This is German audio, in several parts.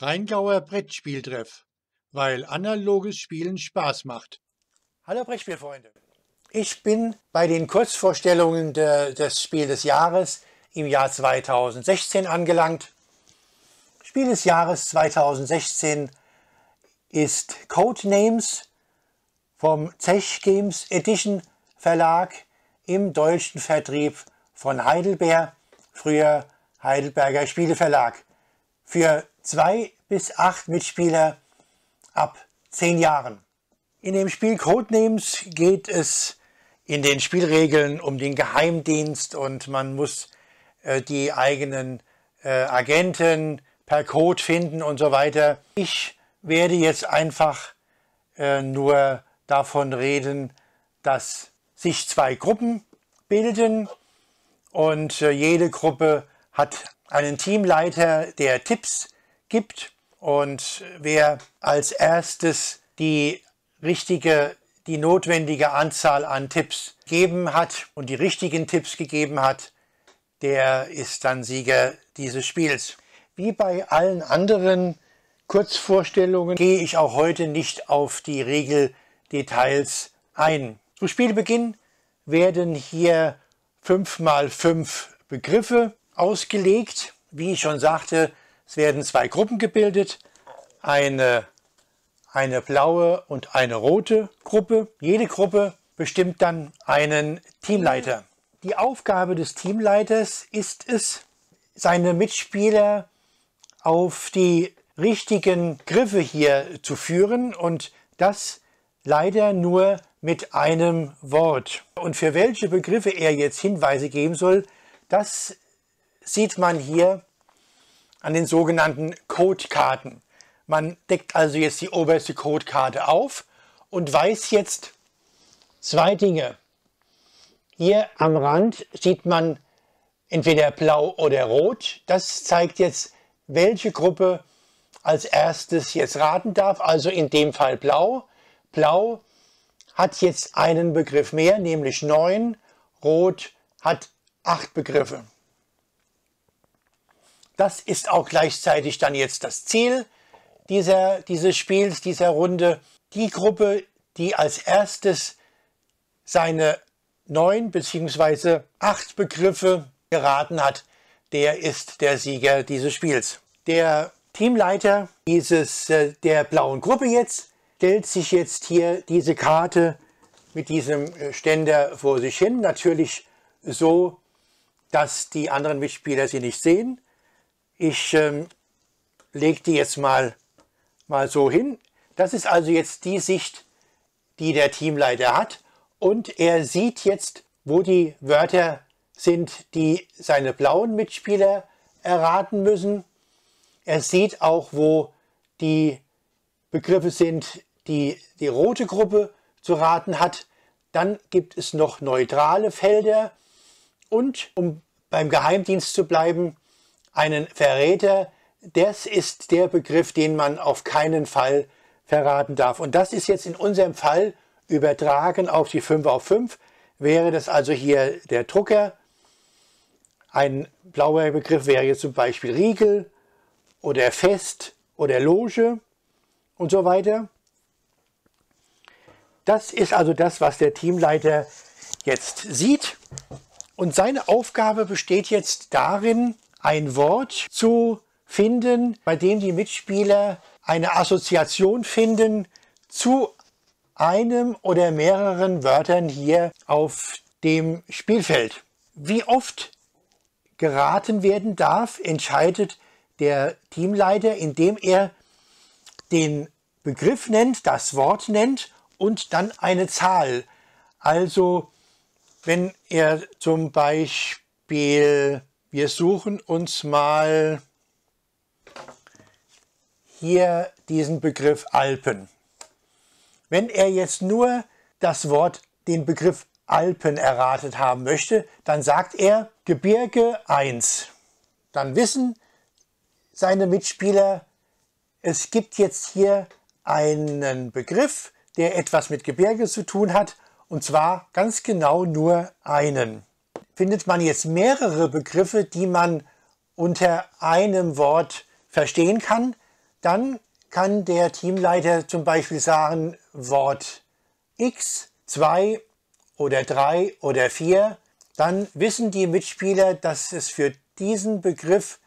Rheingauer Brettspieltreff, weil analoges Spielen Spaß macht. Hallo Brettspielfreunde. Ich bin bei den Kurzvorstellungen de, des Spiel des Jahres im Jahr 2016 angelangt. Spiel des Jahres 2016 ist Codenames vom Zech Games Edition Verlag im deutschen Vertrieb von Heidelberg, früher Heidelberger Spieleverlag. Für zwei bis acht Mitspieler ab zehn Jahren. In dem Spiel Codenames geht es in den Spielregeln um den Geheimdienst und man muss äh, die eigenen äh, Agenten per Code finden und so weiter. Ich werde jetzt einfach äh, nur davon reden, dass sich zwei Gruppen bilden und äh, jede Gruppe hat einen Teamleiter, der Tipps gibt und wer als erstes die richtige, die notwendige Anzahl an Tipps gegeben hat und die richtigen Tipps gegeben hat, der ist dann Sieger dieses Spiels. Wie bei allen anderen Kurzvorstellungen gehe ich auch heute nicht auf die Regeldetails ein. Zu Spielbeginn werden hier 5 mal 5 Begriffe ausgelegt. Wie ich schon sagte, es werden zwei Gruppen gebildet, eine, eine blaue und eine rote Gruppe. Jede Gruppe bestimmt dann einen Teamleiter. Die Aufgabe des Teamleiters ist es, seine Mitspieler auf die richtigen Griffe hier zu führen und das leider nur mit einem Wort. Und für welche Begriffe er jetzt Hinweise geben soll, das sieht man hier an den sogenannten Codekarten. Man deckt also jetzt die oberste Codekarte auf und weiß jetzt zwei Dinge. Hier am Rand sieht man entweder blau oder rot. Das zeigt jetzt, welche Gruppe als erstes jetzt raten darf, also in dem Fall blau. Blau hat jetzt einen Begriff mehr, nämlich neun. Rot hat acht Begriffe. Das ist auch gleichzeitig dann jetzt das Ziel dieser, dieses Spiels, dieser Runde. Die Gruppe, die als erstes seine neun bzw. acht Begriffe geraten hat, der ist der Sieger dieses Spiels. Der Teamleiter dieses, äh, der blauen Gruppe jetzt stellt sich jetzt hier diese Karte mit diesem äh, Ständer vor sich hin. Natürlich so, dass die anderen Mitspieler sie nicht sehen. Ich ähm, lege die jetzt mal, mal so hin. Das ist also jetzt die Sicht, die der Teamleiter hat. Und er sieht jetzt, wo die Wörter sind, die seine blauen Mitspieler erraten müssen. Er sieht auch, wo die Begriffe sind, die die rote Gruppe zu raten hat. Dann gibt es noch neutrale Felder. Und um beim Geheimdienst zu bleiben, einen Verräter, das ist der Begriff, den man auf keinen Fall verraten darf. Und das ist jetzt in unserem Fall übertragen auf die 5 auf 5, wäre das also hier der Drucker. Ein blauer Begriff wäre jetzt zum Beispiel Riegel oder Fest oder Loge und so weiter. Das ist also das, was der Teamleiter jetzt sieht. Und seine Aufgabe besteht jetzt darin, ein Wort zu finden, bei dem die Mitspieler eine Assoziation finden zu einem oder mehreren Wörtern hier auf dem Spielfeld. Wie oft geraten werden darf, entscheidet der Teamleiter, indem er den Begriff nennt, das Wort nennt und dann eine Zahl. Also wenn er zum Beispiel wir suchen uns mal hier diesen Begriff Alpen. Wenn er jetzt nur das Wort, den Begriff Alpen erratet haben möchte, dann sagt er Gebirge 1. Dann wissen seine Mitspieler, es gibt jetzt hier einen Begriff, der etwas mit Gebirge zu tun hat, und zwar ganz genau nur einen findet man jetzt mehrere Begriffe, die man unter einem Wort verstehen kann, dann kann der Teamleiter zum Beispiel sagen, Wort X, 2 oder 3 oder 4, dann wissen die Mitspieler, dass es für diesen Begriff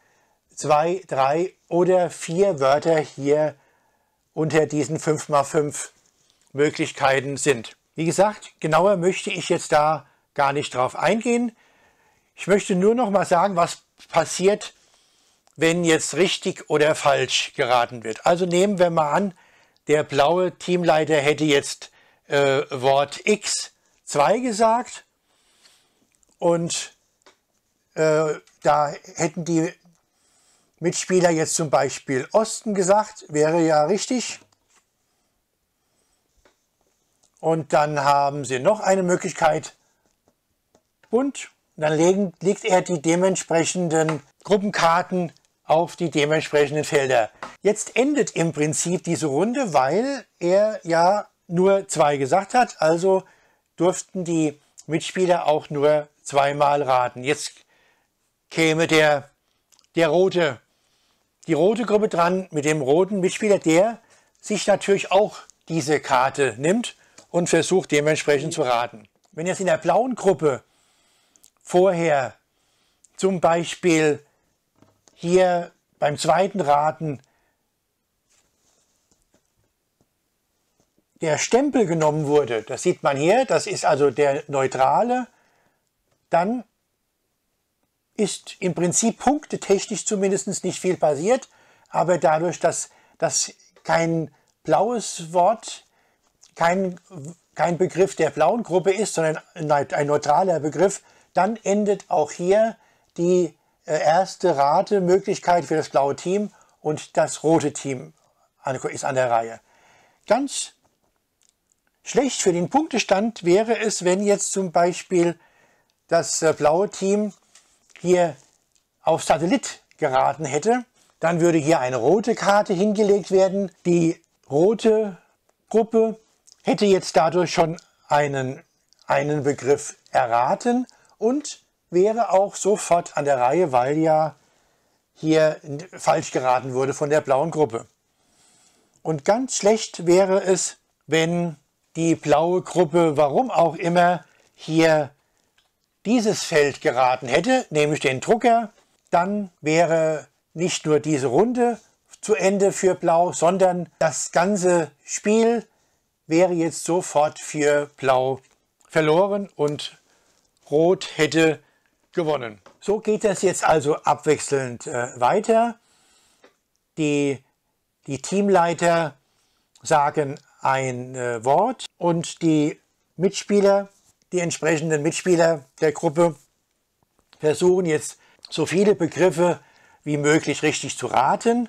zwei, drei oder vier Wörter hier unter diesen 5x5 Möglichkeiten sind. Wie gesagt, genauer möchte ich jetzt da gar nicht drauf eingehen. Ich möchte nur noch mal sagen, was passiert, wenn jetzt richtig oder falsch geraten wird. Also nehmen wir mal an, der blaue Teamleiter hätte jetzt äh, Wort X2 gesagt und äh, da hätten die Mitspieler jetzt zum Beispiel Osten gesagt, wäre ja richtig. Und dann haben sie noch eine Möglichkeit, bunt. Und dann legen, legt er die dementsprechenden Gruppenkarten auf die dementsprechenden Felder. Jetzt endet im Prinzip diese Runde, weil er ja nur zwei gesagt hat, also durften die Mitspieler auch nur zweimal raten. Jetzt käme der, der rote, die rote Gruppe dran mit dem roten Mitspieler, der sich natürlich auch diese Karte nimmt und versucht dementsprechend zu raten. Wenn jetzt in der blauen Gruppe vorher zum Beispiel hier beim zweiten Raten der Stempel genommen wurde, das sieht man hier, das ist also der neutrale, dann ist im Prinzip punktetechnisch zumindest nicht viel passiert, aber dadurch, dass, dass kein blaues Wort, kein, kein Begriff der blauen Gruppe ist, sondern ein neutraler Begriff, dann endet auch hier die äh, erste Ratemöglichkeit für das blaue Team und das rote Team ist an der Reihe. Ganz schlecht für den Punktestand wäre es, wenn jetzt zum Beispiel das äh, blaue Team hier auf Satellit geraten hätte. Dann würde hier eine rote Karte hingelegt werden. Die rote Gruppe hätte jetzt dadurch schon einen, einen Begriff erraten und wäre auch sofort an der Reihe, weil ja hier falsch geraten wurde von der blauen Gruppe. Und ganz schlecht wäre es, wenn die blaue Gruppe, warum auch immer, hier dieses Feld geraten hätte, nämlich den Drucker, dann wäre nicht nur diese Runde zu Ende für Blau, sondern das ganze Spiel wäre jetzt sofort für Blau verloren und Rot hätte gewonnen. So geht das jetzt also abwechselnd äh, weiter. Die, die, Teamleiter sagen ein äh, Wort und die Mitspieler, die entsprechenden Mitspieler der Gruppe versuchen jetzt so viele Begriffe wie möglich richtig zu raten.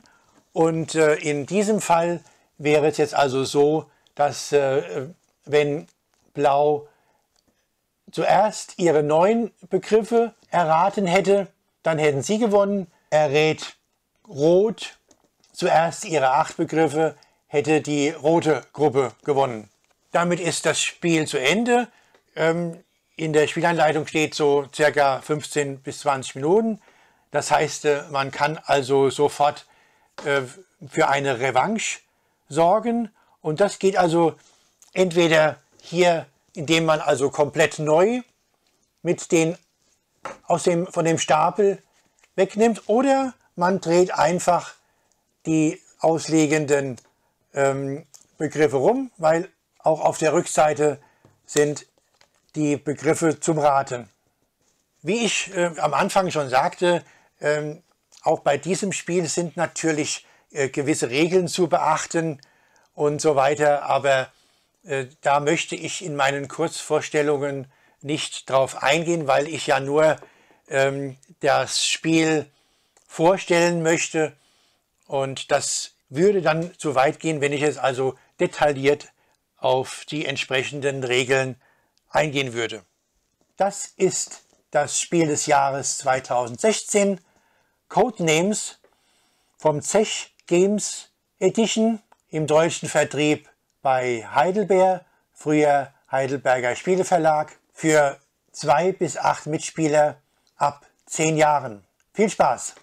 Und äh, in diesem Fall wäre es jetzt also so, dass äh, äh, wenn blau zuerst ihre neuen Begriffe erraten hätte, dann hätten sie gewonnen. Er rät rot. Zuerst ihre acht Begriffe hätte die rote Gruppe gewonnen. Damit ist das Spiel zu Ende. Ähm, in der Spielanleitung steht so circa 15 bis 20 Minuten. Das heißt, äh, man kann also sofort äh, für eine Revanche sorgen. Und das geht also entweder hier indem man also komplett neu mit den aus dem, von dem Stapel wegnimmt oder man dreht einfach die auslegenden ähm, Begriffe rum, weil auch auf der Rückseite sind die Begriffe zum Raten. Wie ich äh, am Anfang schon sagte, äh, auch bei diesem Spiel sind natürlich äh, gewisse Regeln zu beachten und so weiter, aber äh, da möchte ich in meinen Kurzvorstellungen nicht drauf eingehen, weil ich ja nur ähm, das Spiel vorstellen möchte und das würde dann zu weit gehen, wenn ich es also detailliert auf die entsprechenden Regeln eingehen würde. Das ist das Spiel des Jahres 2016, Codenames vom Zech Games Edition im deutschen Vertrieb bei Heidelberg, früher Heidelberger Spieleverlag, für zwei bis acht Mitspieler ab zehn Jahren. Viel Spaß!